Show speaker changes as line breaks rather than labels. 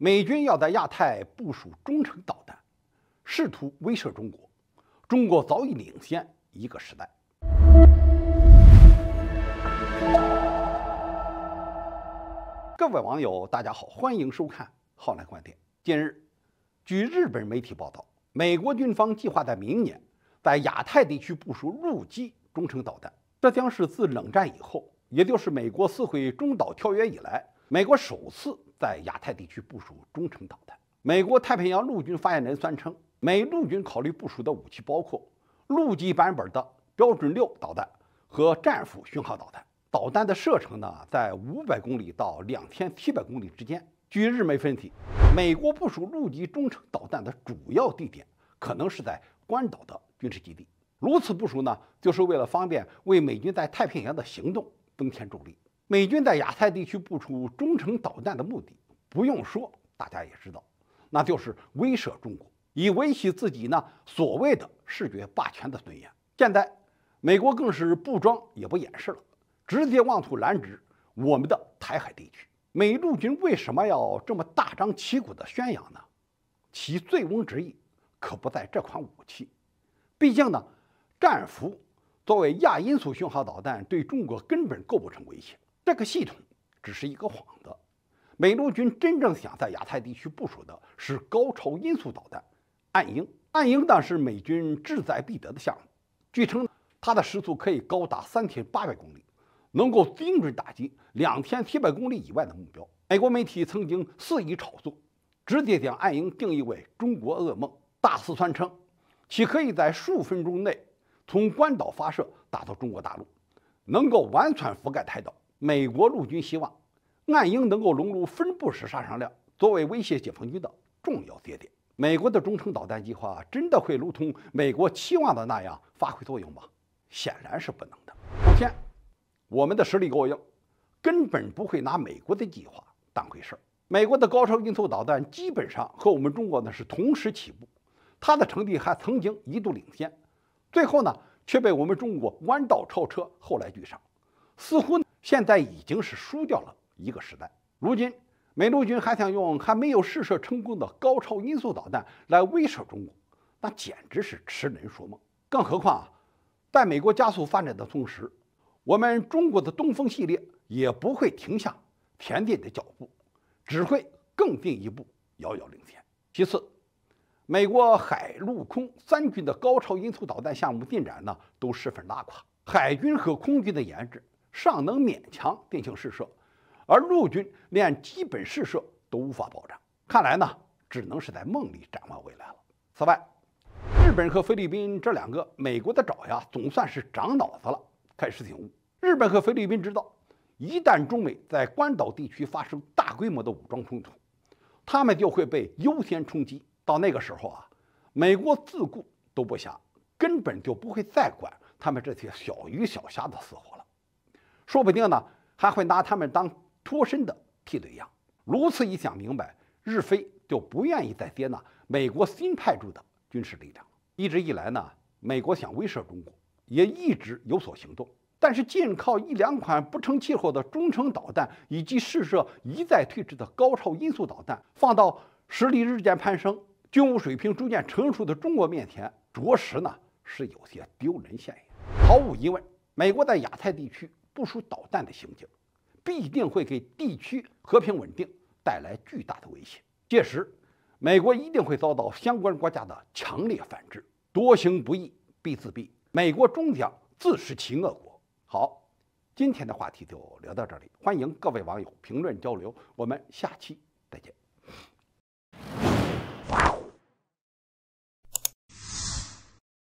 美军要在亚太部署中程导弹，试图威慑中国。中国早已领先一个时代。各位网友，大家好，欢迎收看浩南观点。近日，据日本媒体报道，美国军方计划在明年在亚太地区部署陆基中程导弹，这将是自冷战以后，也就是美国撕毁《中导条约》以来，美国首次。在亚太地区部署中程导弹。美国太平洋陆军发言人宣称，美陆军考虑部署的武器包括陆基版本的标准六导弹和战斧巡航导弹。导弹的射程呢，在五百公里到两千七百公里之间。据日媒分析，美国部署陆基中程导弹的主要地点可能是在关岛的军事基地。如此部署呢，就是为了方便为美军在太平洋的行动增添助力。美军在亚太地区部署中程导弹的目的，不用说，大家也知道，那就是威慑中国，以维系自己呢所谓的视觉霸权的尊严。现在，美国更是不装也不掩饰了，直接妄图拦直我们的台海地区。美陆军为什么要这么大张旗鼓的宣扬呢？其醉翁之意，可不在这款武器。毕竟呢，战斧作为亚音速巡航导弹，对中国根本构不成威胁。这个系统只是一个幌子，美陆军真正想在亚太地区部署的是高超音速导弹“暗鹰”。暗鹰呢是美军志在必得的项目，据称它的时速可以高达三千八百公里，能够精准打击两千七百公里以外的目标。美国媒体曾经肆意炒作，直接将暗鹰定义为中国噩梦，大肆宣称其可以在数分钟内从关岛发射打到中国大陆，能够完全覆盖台岛。美国陆军希望岸英能够融入分布式杀伤量，作为威胁解放军的重要节点。美国的中程导弹计划真的会如同美国期望的那样发挥作用吗？显然是不能的。首先，我们的实力过硬，根本不会拿美国的计划当回事儿。美国的高超音速导弹基本上和我们中国呢是同时起步，它的成绩还曾经一度领先，最后呢却被我们中国弯道超车，后来居上，似乎。现在已经是输掉了一个时代。如今，美陆军还想用还没有试射成功的高超音速导弹来威慑中国，那简直是痴人说梦。更何况啊，在美国加速发展的同时，我们中国的东风系列也不会停下前进的脚步，只会更进一步，遥遥领先。其次，美国海陆空三军的高超音速导弹项目进展呢，都十分拉垮。海军和空军的研制。尚能勉强定性试射，而陆军连基本试射都无法保障，看来呢，只能是在梦里展望未来了。此外，日本和菲律宾这两个美国的爪牙总算是长脑子了，开始醒悟。日本和菲律宾知道，一旦中美在关岛地区发生大规模的武装冲突，他们就会被优先冲击。到那个时候啊，美国自顾都不暇，根本就不会再管他们这些小鱼小虾的死活了。说不定呢，还会拿他们当脱身的替罪羊。如此一想，明白日菲就不愿意再接纳美国新派驻的军事力量。一直以来呢，美国想威慑中国，也一直有所行动。但是，仅靠一两款不成气候的中程导弹，以及试射一再推迟的高超音速导弹，放到实力日渐攀升、军务水平逐渐成熟的中国面前，着实呢是有些丢人现眼。毫无疑问，美国在亚太地区。部署导弹的行径，必定会给地区和平稳定带来巨大的威胁。届时，美国一定会遭到相关国家的强烈反制。多行不义必自毙，美国终将自食其恶果。好，今天的话题就聊到这里，欢迎各位网友评论交流。我们下期再见。